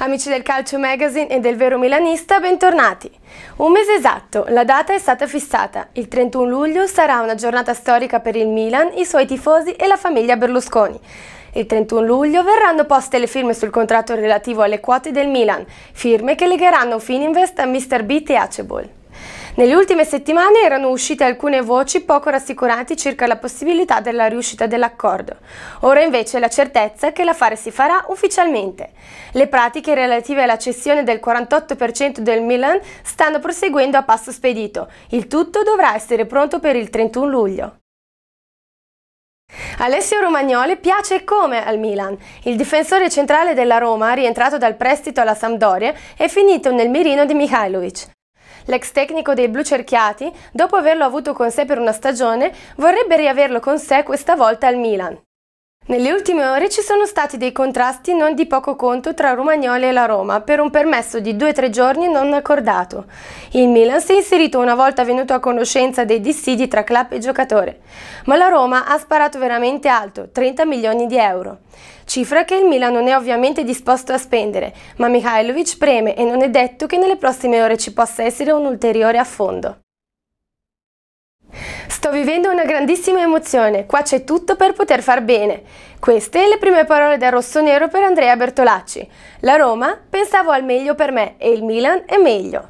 Amici del Calcio Magazine e del Vero Milanista, bentornati! Un mese esatto, la data è stata fissata. Il 31 luglio sarà una giornata storica per il Milan, i suoi tifosi e la famiglia Berlusconi. Il 31 luglio verranno poste le firme sul contratto relativo alle quote del Milan, firme che legheranno Fininvest a Mr. Beat e Acebol. Nelle ultime settimane erano uscite alcune voci poco rassicuranti circa la possibilità della riuscita dell'accordo. Ora invece la certezza che l'affare si farà ufficialmente. Le pratiche relative alla cessione del 48% del Milan stanno proseguendo a passo spedito. Il tutto dovrà essere pronto per il 31 luglio. Alessio Romagnoli piace come al Milan. Il difensore centrale della Roma, rientrato dal prestito alla Sampdoria, è finito nel mirino di Mihailovic l'ex tecnico dei blucerchiati, dopo averlo avuto con sé per una stagione, vorrebbe riaverlo con sé questa volta al Milan. Nelle ultime ore ci sono stati dei contrasti non di poco conto tra Romagnoli e la Roma per un permesso di 2-3 giorni non accordato. Il Milan si è inserito una volta venuto a conoscenza dei dissidi tra club e giocatore, ma la Roma ha sparato veramente alto, 30 milioni di euro. Cifra che il Milan non è ovviamente disposto a spendere, ma Mikhailovic preme e non è detto che nelle prossime ore ci possa essere un ulteriore affondo. Sto vivendo una grandissima emozione, qua c'è tutto per poter far bene. Queste le prime parole del rosso nero per Andrea Bertolacci. La Roma pensavo al meglio per me e il Milan è meglio.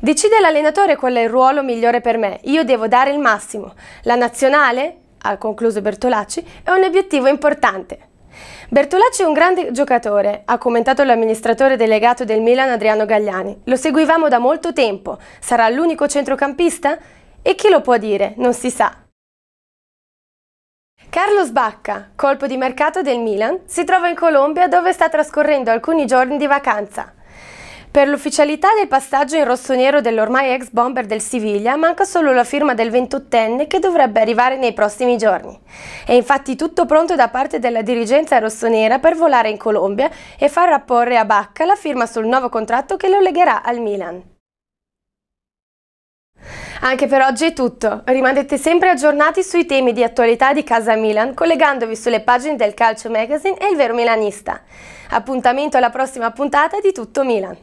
Decide l'allenatore qual è il ruolo migliore per me, io devo dare il massimo. La nazionale, ha concluso Bertolacci, è un obiettivo importante. Bertolacci è un grande giocatore, ha commentato l'amministratore delegato del Milan Adriano Gagliani. Lo seguivamo da molto tempo. Sarà l'unico centrocampista? E chi lo può dire? Non si sa. Carlos Bacca, colpo di mercato del Milan, si trova in Colombia dove sta trascorrendo alcuni giorni di vacanza. Per l'ufficialità del passaggio in rosso-nero dell'ormai ex bomber del Siviglia manca solo la firma del 28enne che dovrebbe arrivare nei prossimi giorni. È infatti tutto pronto da parte della dirigenza rossonera per volare in Colombia e far apporre a Bacca la firma sul nuovo contratto che lo legherà al Milan. Anche per oggi è tutto. Rimanete sempre aggiornati sui temi di attualità di Casa Milan collegandovi sulle pagine del Calcio Magazine e il Vero Milanista. Appuntamento alla prossima puntata di Tutto Milan.